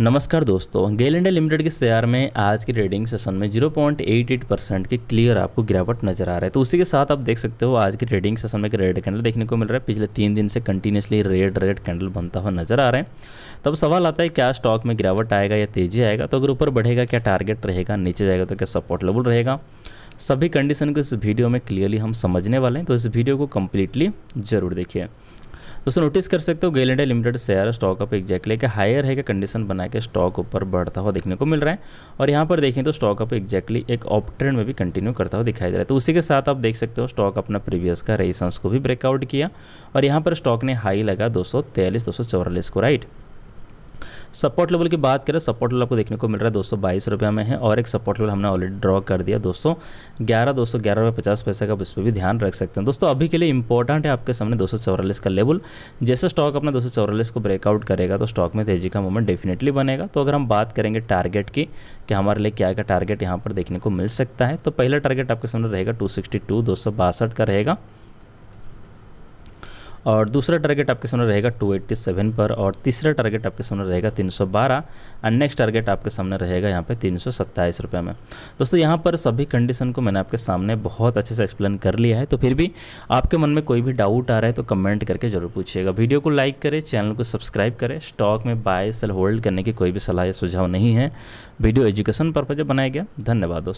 नमस्कार दोस्तों GAIL India Limited के शेयर में आज के ट्रेडिंग सेशन में 0.88 परसेंट की क्लियर आपको गिरावट नजर आ रहा है तो उसी के साथ आप देख सकते हो आज के ट्रेडिंग सेशन में एक रेड कैंडल देखने को मिल रहा है पिछले तीन दिन से कंटिन्यूसली रेड रेड कैंडल बनता हुआ नजर आ रहा है तब सवाल आता है क्या स्टॉक में गिरावट आएगा या तेजी आएगा तो अगर ऊपर बढ़ेगा क्या टारगेट रहेगा नीचे जाएगा तो क्या सपोर्ट लेवल रहेगा सभी कंडीशन को इस वीडियो में क्लियरली हम समझने वाले हैं तो इस वीडियो को कम्प्लीटली ज़रूर देखिए दोस्तों नोटिस कर सकते हो GAIL India Limited share stock up exactly एक हायर है कि कंडीशन बना के स्टॉक ऊपर बढ़ता हुआ देखने को मिल रहा है और यहाँ पर देखें तो स्टॉक अप एग्जैक्टली एक ऑप ट्रेंड में भी कंटिन्यू करता हुआ दिखाई दे रहा है तो उसी के साथ आप देख सकते हो स्टॉक अपना प्रीवियस का रेसेंस को भी ब्रेकआउट किया और यहाँ पर स्टॉक ने हाई लगा दो सौ को राइट सपोर्ट लेवल की बात करें सपोर्ट लेवल आपको देखने को मिल रहा है दो सौ में है और एक सपोर्ट लेवल हमने ऑलरेडी ड्रॉ कर दिया दोस्तों ग्यारह दो सौ ग्यारह रुपये पचास पैसे का उस पर भी ध्यान रख सकते हैं दोस्तों अभी के लिए इंपॉर्टेंट है आपके सामने दो का लेवल जैसे स्टॉक अपना दो को ब्रेकआउट करेगा तो स्टॉक में तेजी का मूवमेंट डेफिनेटली बनेगा तो अगर हम बात करेंगे टारगेट की कि हमारे लिए क्या क्या टारगेट यहाँ पर देखने को मिल सकता है तो पहला टारगेट आपके सामने रहेगा टू सिक्सटी टू दो सौ बासठ का रहेगा और दूसरा टारगेट आपके सामने रहेगा 287 पर और तीसरा टारगेट आपके सामने रहेगा 312 एंड नेक्स्ट टारगेट आपके सामने रहेगा यहाँ पे तीन सौ में दोस्तों यहाँ पर सभी कंडीशन को मैंने आपके सामने बहुत अच्छे से एक्सप्लेन कर लिया है तो फिर भी आपके मन में कोई भी डाउट आ रहा है तो कमेंट करके जरूर पूछिएगा वीडियो को लाइक करें चैनल को सब्सक्राइब करें स्टॉक में बाय सेल होल्ड करने की कोई भी सलाह या सुझाव नहीं है वीडियो एजुकेशन पर्पज बनाया गया धन्यवाद दोस्तों